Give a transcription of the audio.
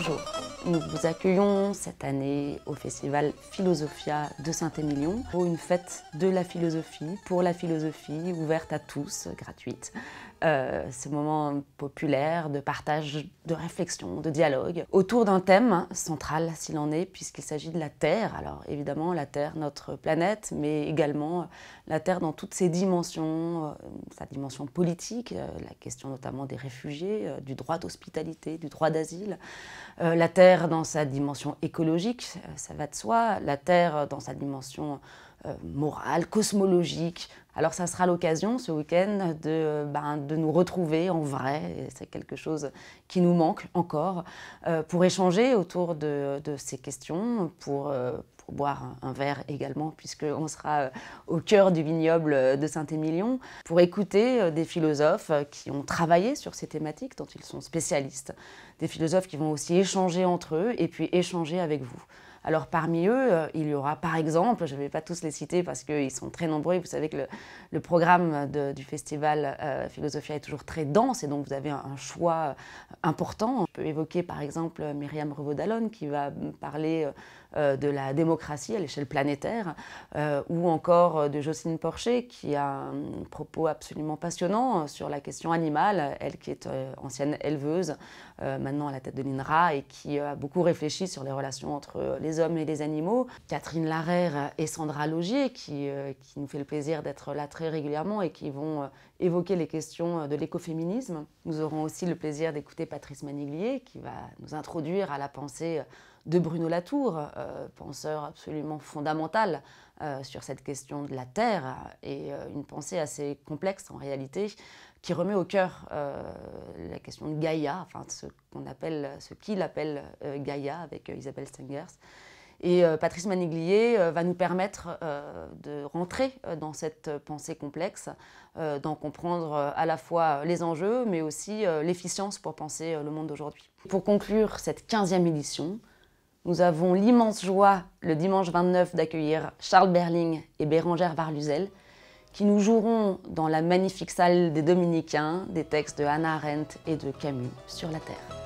Bonjour, nous vous accueillons cette année au festival Philosophia de Saint-Émilion pour une fête de la philosophie, pour la philosophie, ouverte à tous, gratuite, euh, ces moments moment populaire de partage, de réflexion, de dialogue, autour d'un thème central s'il en est, puisqu'il s'agit de la Terre. Alors évidemment la Terre, notre planète, mais également la Terre dans toutes ses dimensions, euh, sa dimension politique, euh, la question notamment des réfugiés, du droit d'hospitalité, du droit d'asile, la Terre dans sa dimension écologique, ça va de soi, la Terre dans sa dimension euh, morale, cosmologique. Alors ça sera l'occasion ce week-end de, ben, nous retrouver en vrai, c'est quelque chose qui nous manque encore, euh, pour échanger autour de, ces questions, pour, euh, pour, boire un verre également, puisqu'on sera au cœur du vignoble de Saint-Émilion, pour écouter des philosophes qui ont travaillé sur ces thématiques, tant ils sont spécialistes, des philosophes qui vont aussi échanger entre eux et puis échanger avec vous. Alors parmi eux, euh, il y aura par exemple, je ne vais pas tous les citer parce qu'ils sont très nombreux, vous savez que le, programme du festival euh, Philosophia est toujours très dense et donc vous avez un, choix euh, important. On peut évoquer par exemple Myriam revaud qui va parler de la démocratie à l'échelle planétaire ou encore de Jocelyne Porcher qui a un propos absolument passionnant sur la question animale, elle qui est ancienne éleveuse, maintenant à la tête de l'INRA et qui a beaucoup réfléchi sur les relations entre les hommes et des animaux. Catherine Larère et Sandra Logier, qui, euh, qui nous fait le plaisir d'être là très régulièrement et qui vont euh, évoquer les questions euh, de l'écoféminisme. Nous aurons aussi le plaisir d'écouter Patrice Maniglier, qui va nous introduire à la pensée de Bruno Latour, euh, penseur absolument fondamental euh, sur cette question de la Terre, et euh, une pensée assez complexe en réalité, qui remet au cœur la question de Gaïa, enfin ce qu'on appelle, ce qu'il appelle Gaïa avec Isabelle Stengers. Et Patrice Maniglier va nous permettre de rentrer dans cette pensée complexe, d'en comprendre à la fois les enjeux, mais aussi l'efficience pour penser le monde d'aujourd'hui. Pour conclure cette 15e édition, nous avons l'immense joie, le dimanche 29, d'accueillir Charles Berling et Bérangère Varluzel, qui nous joueront dans la magnifique salle des Dominicains des textes de Hannah Arendt et de Camus sur la Terre.